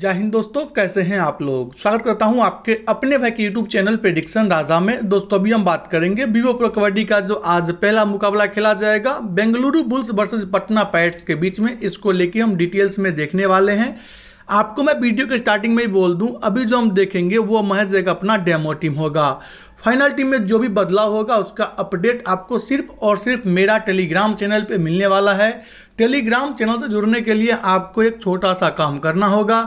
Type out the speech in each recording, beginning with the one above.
जय हिंद दोस्तों कैसे हैं आप लोग स्वागत करता हूं आपके अपने भाई के यूट्यूब चैनल डिक्शन राजा में दोस्तों अभी हम बात करेंगे वीवो प्रो कबड्डी का जो आज पहला मुकाबला खेला जाएगा बेंगलुरु बुल्स वर्सेस पटना पैट्स के बीच में इसको लेके हम डिटेल्स में देखने वाले हैं आपको मैं वीडियो के स्टार्टिंग में ही बोल दूं अभी जो हम देखेंगे वो महज एक अपना डेमो टीम होगा फाइनल टीम में जो भी बदलाव होगा उसका अपडेट आपको सिर्फ और सिर्फ मेरा टेलीग्राम चैनल पे मिलने वाला है टेलीग्राम चैनल से जुड़ने के लिए आपको एक छोटा सा काम करना होगा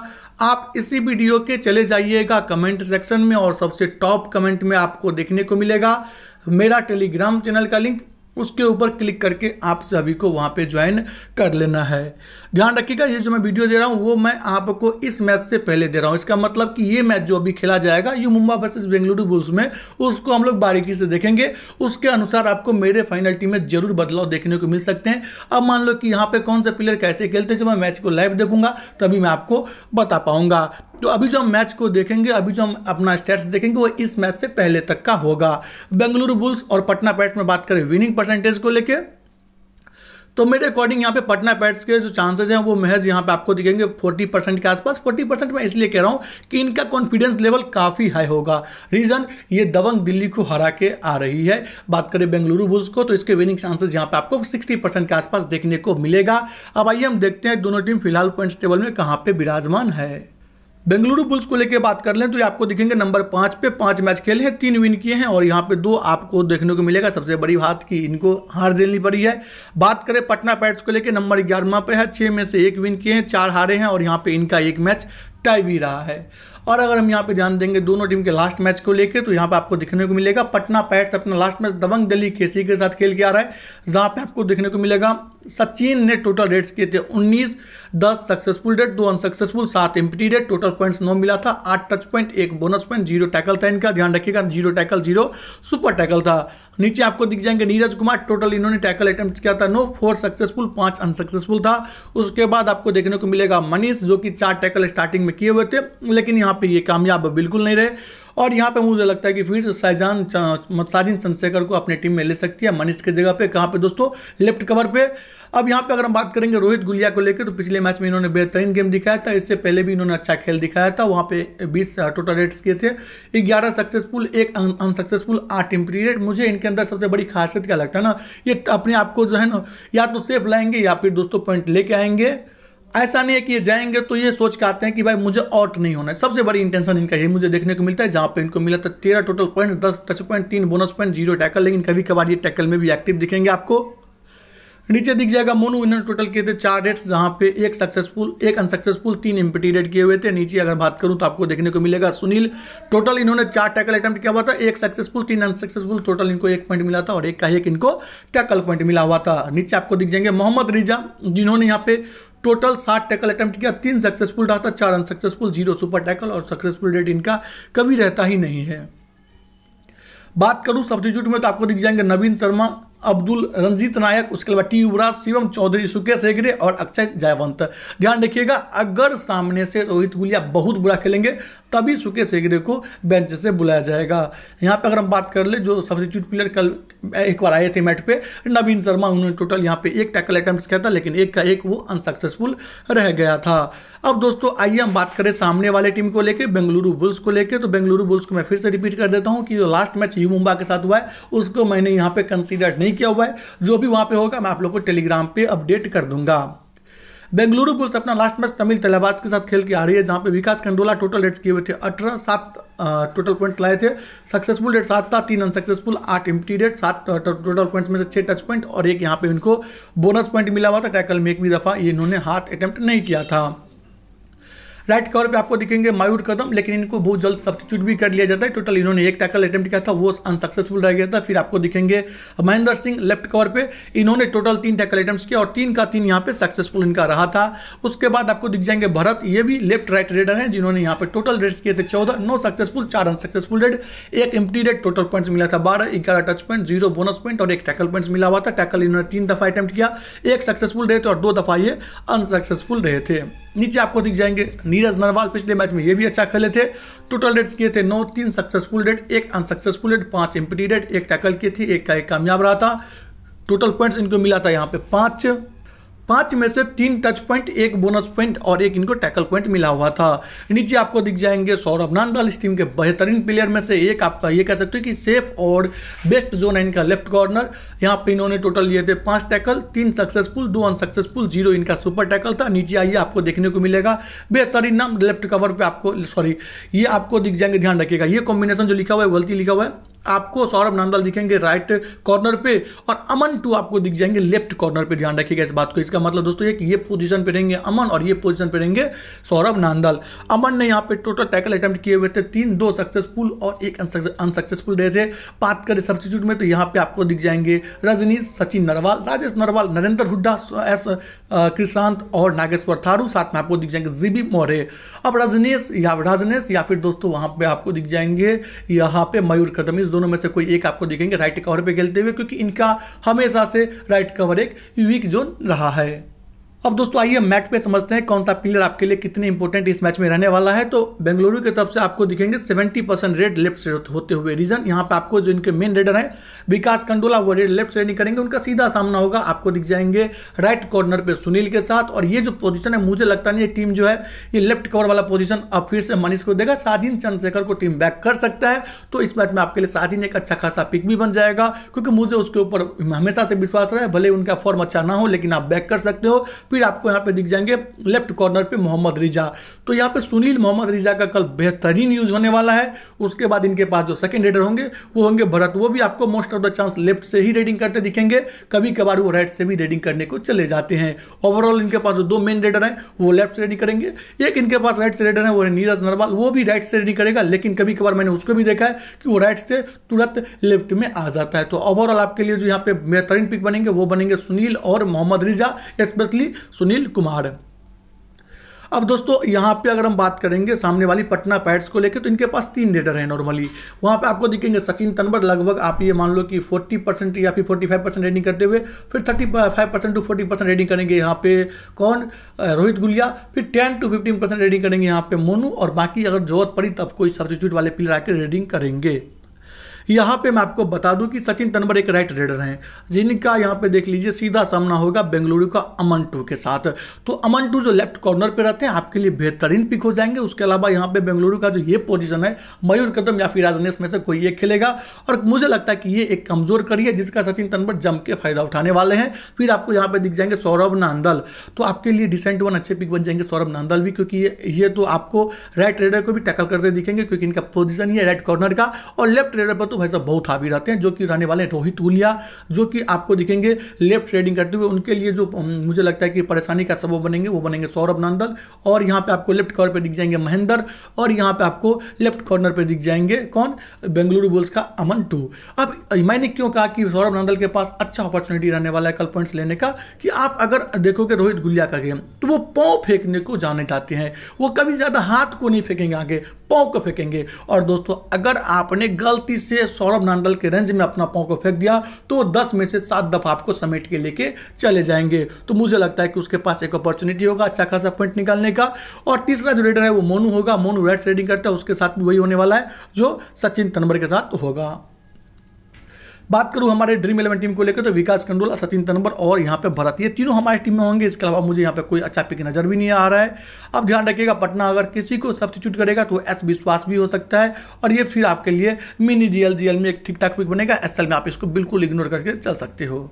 आप इसी वीडियो के चले जाइएगा कमेंट सेक्शन में और सबसे टॉप कमेंट में आपको देखने को मिलेगा मेरा टेलीग्राम चैनल का लिंक उसके ऊपर क्लिक करके आप सभी को वहाँ पे ज्वाइन कर लेना है ध्यान रखिएगा ये जो मैं वीडियो दे रहा हूँ वो मैं आपको इस मैच से पहले दे रहा हूँ इसका मतलब कि ये मैच जो अभी खेला जाएगा ये मुंबई वर्सेज बेंगलुरु बुल्स में उसको हम लोग बारीकी से देखेंगे उसके अनुसार आपको मेरे फाइनल टीम में जरूर बदलाव देखने को मिल सकते हैं अब मान लो कि यहाँ पर कौन से प्लेयर कैसे खेलते हैं जब मैं मैच को लाइव देखूंगा तभी मैं आपको बता पाऊंगा तो अभी जो हम मैच को देखेंगे अभी जो हम अपना स्टेट्स देखेंगे वो इस मैच से पहले तक का होगा बेंगलुरु बुल्स और पटना पैट्स में बात करें विनिंग परसेंटेज को लेकर तो मेरे अकॉर्डिंग यहाँ पे पटना पैट्स के जो चांसेस हैं वो महज यहाँ पे आपको दिखेंगे 40 परसेंट के आसपास 40 परसेंट मैं इसलिए कह रहा हूँ कि इनका कॉन्फिडेंस लेवल काफ़ी हाई होगा रीज़न ये दबंग दिल्ली को हरा के आ रही है बात करें बेंगलुरु बुल्स को तो इसके विनिंग चांसेस यहाँ पे आपको 60 परसेंट के आसपास देखने को मिलेगा अब आइए हम देखते हैं दोनों टीम फिलहाल पॉइंट्स टेबल में कहाँ पर विराजमान है बेंगलुरु बुल्स को लेकर बात कर लें तो ये आपको दिखेंगे नंबर पाँच पे पाँच मैच खेले हैं तीन विन किए हैं और यहाँ पे दो आपको देखने को मिलेगा सबसे बड़ी बात कि इनको हार झेलनी पड़ी है बात करें पटना पैट्स को लेकर नंबर ग्यारहवा पे है छः में से एक विन किए हैं चार हारे हैं और यहाँ पे इनका एक मैच पिट्टा भी रहा है और अगर हम यहाँ पे ध्यान देंगे दोनों टीम के लास्ट मैच को लेकर तो यहाँ पे आपको दिखने को मिलेगा पटना पैट्स अपना last match Dabang Delhi K C साथ खेल के आ रहा है जहाँ पे आपको देखने को मिलेगा सचिन ने टोटल रेट्स किए थे 19, 10 सक्सेसफुल रेट दो अनसक्सेसफुल सात एम्पटी रेट टोटल पॉइंट्स नौ मिला था आठ टच पॉइंट एक बोनस पॉइंट जीरो टैकल था इनका ध्यान रखिएगा zero tackle zero super tackle था नीचे आपको दिख जाएंगे नीरज कुमार टोटल इन्होंने टैकल अटैम्प्ट किया था नो फोर सक्सेसफुल पांच अनसक्सेसफुल था उसके बाद आपको देखने को मिलेगा मनीष जो कि चार टैकल स्टार्टिंग में किए हुए थे लेकिन यहाँ पे ये कामयाब बिल्कुल नहीं रहे और यहाँ पे मुझे लगता है कि फिर साइजान साजिन चंद्रशेखर को अपने टीम में ले सकती है मनीष के जगह पे कहाँ पे दोस्तों लेफ्ट कवर पे अब यहाँ पे अगर हम बात करेंगे रोहित गुलिया को लेकर तो पिछले मैच में इन्होंने बेहतरीन गेम दिखाया था इससे पहले भी इन्होंने अच्छा खेल दिखाया था वहाँ पे 20 टोटल रेट्स किए थे 11 सक्सेसफुल एक अनसक्सेसफुल आठ इम्पीरियड मुझे इनके अंदर सबसे बड़ी खासियत क्या लगता है ना ये अपने आप को जो है ना या तो सेफ लाएंगे या फिर दोस्तों पॉइंट लेके आएंगे ऐसा नहीं है कि ये जाएंगे तो ये सोच के आते हैं कि भाई मुझे आउट नहीं होना है सबसे बड़ी इंटेंशन इनका ये मुझे देखने को मिलता है जहाँ पे इनको मिला था तेरह टोटल पॉइंट दस टच पॉइंट तीन बोनस पॉइंट जीरो टैकल लेकिन कभी कभार ये टैकल में भी एक्टिव दिखेंगे आपको नीचे दिख जाएगा मोनू इन्होंने टोटल किए थे चार रेट्स जहाँ पे एक सक्सेसफुल एक अनसक्सेसफुल तीन एम्पिटी रेट किए हुए थे नीचे अगर बात करूँ तो आपको देखने को मिलेगा सुनील टोटल इन्होंने चार टैकल अटैम्प्ट किया हुआ था एक सक्सेसफुल तीन अनसक्सेसफुल टोटल इनको एक पॉइंट मिला था और एक का एक इनको टैकल पॉइंट मिला हुआ था नीचे आपको दिख जाएंगे मोहम्मद रिजा जिन्होंने यहाँ पे टोटल सात टैकल अटैम्प्ट किया तीन सक्सेसफुल रहा था चार अनसक्सेसफुल जीरो सुपर टैकल और सक्सेसफुल रेट इनका कभी रहता ही नहीं है बात करूं सब्सिट्यूट में तो आपको दिख जाएंगे नवीन शर्मा अब्दुल रंजीत नायक उसके अलावा टी युवराज शिवम चौधरी सुकेश हेगड़े और अक्षय जयवंत ध्यान रखिएगा अगर सामने से रोहित गुलिया बहुत बुरा खेलेंगे तभी सुकेश हेगड़े को बेंच से बुलाया जाएगा यहाँ पर अगर हम बात कर ले जो सब्सिट्यूट प्लेयर कल एक बार आए थे मैट पे नवीन शर्मा उन्होंने टोटल यहाँ पे एक टैकल अटैम्प्ट किया था लेकिन एक का एक वो अनसक्सेसफुल रह गया था अब दोस्तों आइए हम बात करें सामने वाले टीम को लेकर बेंगलुरु बुल्स को लेकर तो बेंगलुरु बुल्स को मैं फिर से रिपीट कर देता हूँ कि जो लास्ट मैच यू मुंबा के साथ हुआ है उसको मैंने यहाँ पे कंसिडर नहीं नहीं किया हुआ है जो भी वहां पे होगा मैं आप लोग को टेलीग्राम पे अपडेट कर दूंगा बेंगलुरु बुल्स अपना लास्ट मैच तमिल तलाबाज के साथ खेल के आ रही है जहां पे विकास कंडोला टोटल रेट्स किए हुए थे अठारह सात टोटल पॉइंट्स लाए थे सक्सेसफुल रेट सात था तीन अनसक्सेसफुल आठ एम्प्टी रेट सात टोटल पॉइंट्स में से छह टच पॉइंट और एक यहां पे इनको बोनस पॉइंट मिला हुआ था टैकल में एक भी दफ़ा ये इन्होंने हाथ अटैम्प्ट नहीं किया था राइट कवर पे आपको दिखेंगे मायूर कदम लेकिन इनको बहुत जल्द सब्सिट्यूट भी कर लिया जाता है टोटल इन्होंने एक टैकल अटेम्प्ट किया था वो अनसक्सेसफुल रह गया था फिर आपको दिखेंगे महेंद्र सिंह लेफ्ट कवर पे इन्होंने टोटल तीन टैकल अटेम्प्ट किया और तीन का तीन यहाँ पे सक्सेसफुल इनका रहा था उसके बाद आपको दिख जाएंगे भरत ये भी लेफ्ट राइट रेडर है जिन्होंने यहाँ पे टोटल रेड्स किए थे चौदह नो सक्सेसफुल चार अनसक्सेसफुल रेड एक एम्प्टी रेड टोटल पॉइंट्स मिला था बारह ग्यारह touch point zero bonus point और एक टैकल पॉइंट्स मिला हुआ था टैकल इन्होंने तीन दफा अटैम्प्ट किया एक सक्सेसफुल रहे थे और दो दफा ये अनसक्सेसफुल रहे थे नीचे आपको दिख जाएंगे नीरज नरवाल पिछले मैच में ये भी अच्छा खेले थे टोटल रेट्स किए थे नौ तीन सक्सेसफुल रेट एक अनसक्सेसफुल रेट पांच एम्पटी रेट एक टैकल किए थे एक का एक कामयाब रहा था टोटल पॉइंट्स इनको मिला था यहाँ पे पांच पांच में से तीन टच पॉइंट एक बोनस पॉइंट और एक इनको टैकल पॉइंट मिला हुआ था नीचे आपको दिख जाएंगे सौरभ नांदाल इस टीम के बेहतरीन प्लेयर में से एक आपका ये कह सकते हो कि सेफ और बेस्ट जोन है इनका लेफ्ट कॉर्नर यहाँ पे इन्होंने टोटल लिए थे पांच टैकल तीन सक्सेसफुल दो अनसक्सेसफुल जीरो इनका सुपर टैकल था नीचे आइए आपको देखने को मिलेगा बेहतरीन नाम लेफ्ट कवर पर आपको सॉरी ये आपको दिख जाएंगे ध्यान रखिएगा ये कॉम्बिनेशन जो लिखा हुआ है गलती लिखा हुआ है आपको सौरभ नंदल दिखेंगे राइट कॉर्नर पे और अमन टू आपको दिख जाएंगे लेफ्ट कॉर्नर पे ध्यान रखिएगा इस बात को इसका मतलब दोस्तों एक ये पोजीशन पे रहेंगे अमन और ये पोजीशन पे रहेंगे सौरभ नांदल अमन ने यहाँ पे टोटल टैकल अटैम्प्ट किए हुए थे तीन दो सक्सेसफुल और एक अनसक्सेसफुल रहे थे बात करें सब्सिट्यूट में तो यहाँ पे आपको दिख जाएंगे रजनीश सचिन नरवाल राजेश नरवाल नरेंद्र हुड्डा एस कृषांत और नागेश्वर थारू साथ में आपको दिख जाएंगे जीबी मौर्य अब रजनेश या राजनेश या फिर दोस्तों वहाँ पे आपको दिख जाएंगे यहाँ पे मयूर कदम इस दोनों में से कोई एक आपको देखेंगे राइट कवर पर खेलते हुए क्योंकि इनका हमेशा से राइट कवर एक वीक जोन रहा है अब दोस्तों आइए मैच पे समझते हैं कौन सा प्लेयर आपके लिए कितने इंपॉर्टेंट इस मैच में रहने वाला है तो बेंगलुरु की तरफ से आपको दिखेंगे 70 परसेंट रेड लेफ्ट साइड होते हुए रीजन यहां पे आपको जो इनके मेन रेडर हैं विकास कंडोला वो रेड लेफ्ट साइड नहीं करेंगे उनका सीधा सामना होगा आपको दिख जाएंगे राइट कॉर्नर पे सुनील के साथ और ये जो पोजिशन है मुझे लगता नहीं है टीम जो है ये लेफ्ट कवर वाला पोजिशन अब फिर से मनीष को देगा साजिन चंद्रशेखर को टीम बैक कर सकता है तो इस मैच में आपके लिए साजिन एक अच्छा खासा पिक भी बन जाएगा क्योंकि मुझे उसके ऊपर हमेशा से विश्वास रहा भले उनका फॉर्म अच्छा ना हो लेकिन आप बैक कर सकते हो फिर आपको यहाँ पे दिख जाएंगे लेफ्ट कॉर्नर पे मोहम्मद रिजा तो यहाँ पे सुनील मोहम्मद रिजा का कल बेहतरीन यूज होने वाला है उसके बाद इनके पास जो सेकेंड रेडर होंगे वो होंगे भरत वो भी आपको most of the chance left से ही रेडिंग करते दिखेंगे कभी कभार वो राइट से भी रेडिंग करने को चले जाते हैं ओवरऑल इनके पास जो दो मेन रेडर हैं वो लेफ्ट से रेडिंग करेंगे एक इनके पास राइट से रेडर है वो नीरज नरवाल वो भी राइट से रेडिंग करेगा लेकिन कभी कभार मैंने उसको भी देखा है कि वो राइट से तुरंत लेफ्ट में आ जाता है तो ओवरऑल आपके लिए जो यहाँ पे बेहतरीन पिक बनेंगे वो बनेंगे सुनील और Mohammad Reza specially Sunil Kumar अब दोस्तों यहाँ पे अगर हम बात करेंगे सामने वाली पटना पैट्स को लेकर तो इनके पास तीन रेडर हैं नॉर्मली वहाँ पे आपको दिखेंगे सचिन तनवर लगभग आप ये मान लो कि 40 परसेंट या फिर 45 परसेंट रेडिंग करते हुए फिर 35 परसेंट टू 40 परसेंट रेडिंग करेंगे यहाँ पे कौन रोहित गुलिया फिर 10 टू 15 परसेंट रेडिंग करेंगे यहाँ पे मोनू और बाकी अगर जरूरत पड़ी तब कोई सब्सिट्यूट वाले प्लेयर आकर रेडिंग करेंगे यहाँ पे मैं आपको बता दूं कि सचिन तनवर एक राइट रेडर हैं जिनका यहाँ पे देख लीजिए सीधा सामना होगा बेंगलुरु का अमन टू के साथ तो अमन टू जो लेफ्ट कॉर्नर पे रहते हैं आपके लिए बेहतरीन पिक हो जाएंगे उसके अलावा यहाँ पे बेंगलुरु का जो ये पोजीशन है मयूर कदम या फिर राजनेस में से कोई एक खेलेगा और मुझे लगता है कि ये एक कमजोर कड़ी है जिसका सचिन तनवर जम के फायदा उठाने वाले हैं फिर आपको यहाँ पे दिख जाएंगे सौरभ नांदल तो आपके लिए डिसेंट वन अच्छे पिक बन जाएंगे सौरभ नांदल भी क्योंकि ये तो आपको राइट रेडर को भी टैकल करते दिखेंगे क्योंकि इनका पोजिशन ही है राइट कॉर्नर का और लेफ्ट रेडर पर तो तो भाई साहब बहुत हावी रहते हैं जो कि रहने वाले रोहित हुलिया जो कि आपको दिखेंगे लेफ्ट ट्रेडिंग करते हुए उनके लिए जो मुझे लगता है कि परेशानी का सबब बनेंगे वो बनेंगे सौरभ नंदन और यहाँ पे आपको लेफ्ट कॉर्नर पर दिख जाएंगे महेंद्र और यहाँ पे आपको लेफ्ट कॉर्नर पर दिख जाएंगे कौन बेंगलुरु बुल्स का अमन टू अब मैंने क्यों कहा कि सौरभ नंदल के पास अच्छा अपॉर्चुनिटी रहने वाला है कल पॉइंट्स लेने का कि आप अगर देखोगे रोहित गुलिया का गेम तो वो पाँव फेंकने को जाने जाते हैं वो कभी ज़्यादा हाथ को नहीं फेंकेंगे आगे पाँव को फेंकेंगे और दोस्तों अगर आपने गलती से सौरभ नांदल के रेंज में अपना पाँव को फेंक दिया तो दस में से सात दफा आपको समेट के लेके चले जाएंगे तो मुझे लगता है कि उसके पास एक अपॉर्चुनिटी होगा अच्छा खासा पॉइंट निकालने का और तीसरा जो रेडर है वो मोनू होगा मोनू रेड रेडिंग करता है उसके साथ भी वही होने वाला है जो सचिन तनबर के साथ होगा बात करूँ हमारे ड्रीम इलेवन टीम को लेकर तो विकास कंडोला सचिन तनबर और यहाँ पे भरत ये तीनों हमारी टीम में होंगे इसके अलावा मुझे यहाँ पे कोई अच्छा पिक नज़र भी नहीं आ रहा है अब ध्यान रखिएगा पटना अगर किसी को सब्सिट्यूट करेगा तो एस विश्वास भी हो सकता है और ये फिर आपके लिए मिनी जी में एक ठीक ठाक पिक बनेगा एस में आप इसको बिल्कुल इग्नोर करके चल सकते हो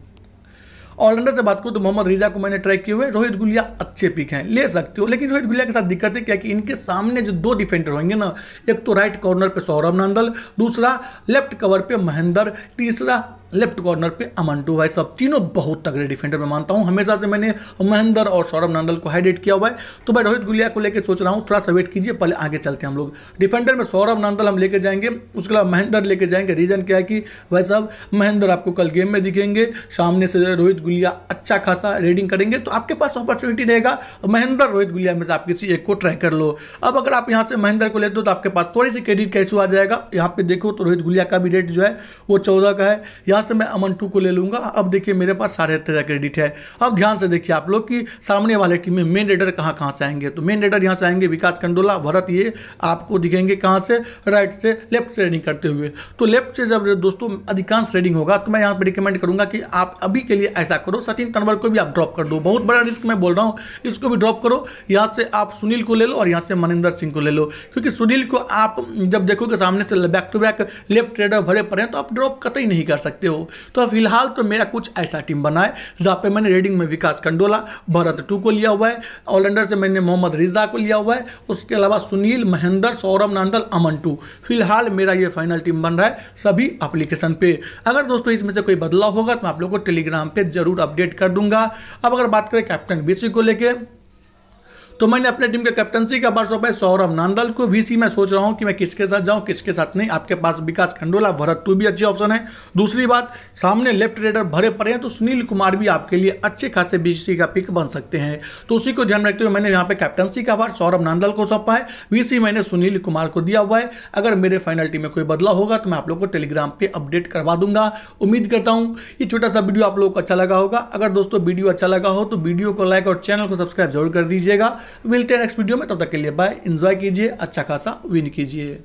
ऑलराउंडर से बात करूँ तो मोहम्मद रिजा को मैंने ट्रैक किए हुए रोहित गुलिया अच्छे पिक हैं ले सकते हो लेकिन रोहित गुलिया के साथ दिक्कत है क्या कि इनके सामने जो दो डिफेंडर होंगे ना एक तो राइट कॉर्नर पर सौरभ नंदल दूसरा लेफ्ट कवर पर महेंद्र तीसरा लेफ्ट कॉर्नर पे अमंटू भाई सब तीनों बहुत तगड़े डिफेंडर मैं मानता हूँ हमेशा से मैंने महेंद्र और सौरभ नांदल को हाईडेट किया हुआ है तो मैं रोहित गुलिया को लेकर सोच रहा हूँ थोड़ा सा वेट कीजिए पहले आगे चलते हैं हम लोग डिफेंडर में सौरभ नांदल हम लेके जाएंगे उसके अलावा महेंद्र लेके जाएंगे रीजन क्या है कि भाई साहब महेंद्र आपको कल गेम में दिखेंगे सामने से रोहित गुलिया अच्छा खासा रेडिंग करेंगे तो आपके पास अपॉर्चुनिटी रहेगा महेंद्र रोहित गुलिया में से आप किसी एक को ट्राई कर लो अब अगर आप यहाँ से महेंद्र को लेते हो तो आपके पास थोड़ी सी क्रेडिट कैसे आ जाएगा यहाँ पे देखो तो रोहित गुलिया का भी रेट जो है वो चौदह का है यहाँ यहाँ से मैं अमन टू को ले लूँगा अब देखिए मेरे पास सारे तेरह क्रेडिट है अब ध्यान से देखिए आप लोग कि सामने वाले टीम में मेन रेडर कहाँ कहाँ से आएंगे तो मेन रेडर यहाँ से आएंगे विकास कंडोला भरत ये आपको दिखेंगे कहाँ से राइट से लेफ्ट से रेडिंग करते हुए तो लेफ्ट से जब दोस्तों अधिकांश रेडिंग होगा तो मैं यहाँ पर रिकमेंड करूँगा कि आप अभी के लिए ऐसा करो सचिन तनवर को भी आप ड्रॉप कर दो बहुत बड़ा रिस्क मैं बोल रहा हूँ इसको भी ड्रॉप करो यहाँ से आप सुनील को ले लो और यहाँ से मनिंदर सिंह को ले लो क्योंकि सुनील को आप जब देखोगे सामने से back to back left raider भरे पड़े तो आप ड्रॉप कतई नहीं कर सकते हो तो फिलहाल तो मेरा कुछ ऐसा टीम बना है जहाँ पे मैंने रेडिंग में विकास कंडोला भरत टू को लिया हुआ है ऑलराउंडर से मैंने मोहम्मद रिजा को लिया हुआ है उसके अलावा सुनील महेंद्र सौरभ नांदल अमन टू फिलहाल मेरा ये फाइनल टीम बन रहा है सभी अप्लीकेशन पे अगर दोस्तों इसमें से कोई बदलाव होगा तो मैं आप लोग को टेलीग्राम पर जरूर अपडेट कर दूंगा अब अगर बात करें कैप्टन बीसी को लेकर तो मैंने अपने टीम के कैप्टनसी का बार सौंपा है सौरभ नांदल को वीसी मैं सोच रहा हूँ कि मैं किसके साथ जाऊँ किसके साथ नहीं आपके पास विकास खंडोला भरत टू भी अच्छी ऑप्शन है दूसरी बात सामने लेफ्ट रेडर भरे पड़े हैं तो सुनील कुमार भी आपके लिए अच्छे खासे बी का पिक बन सकते हैं तो उसी को ध्यान में रखते हुए मैंने यहाँ पे कैप्टनसी का बार सौरभ नांदल को सौंपा है वीसी मैंने सुनील कुमार को दिया हुआ है अगर मेरे फाइनल टीम में कोई बदलाव होगा तो मैं आप लोग को टेलीग्राम पर अपडेट करवा दूंगा उम्मीद करता हूँ ये छोटा सा वीडियो आप लोगों को अच्छा लगा होगा अगर दोस्तों वीडियो अच्छा लगा हो तो वीडियो को लाइक और चैनल को सब्सक्राइब जरूर कर दीजिएगा मिलते हैं नेक्स्ट वीडियो में तब तक के लिए बाय इन्जॉय कीजिए अच्छा खासा विन कीजिए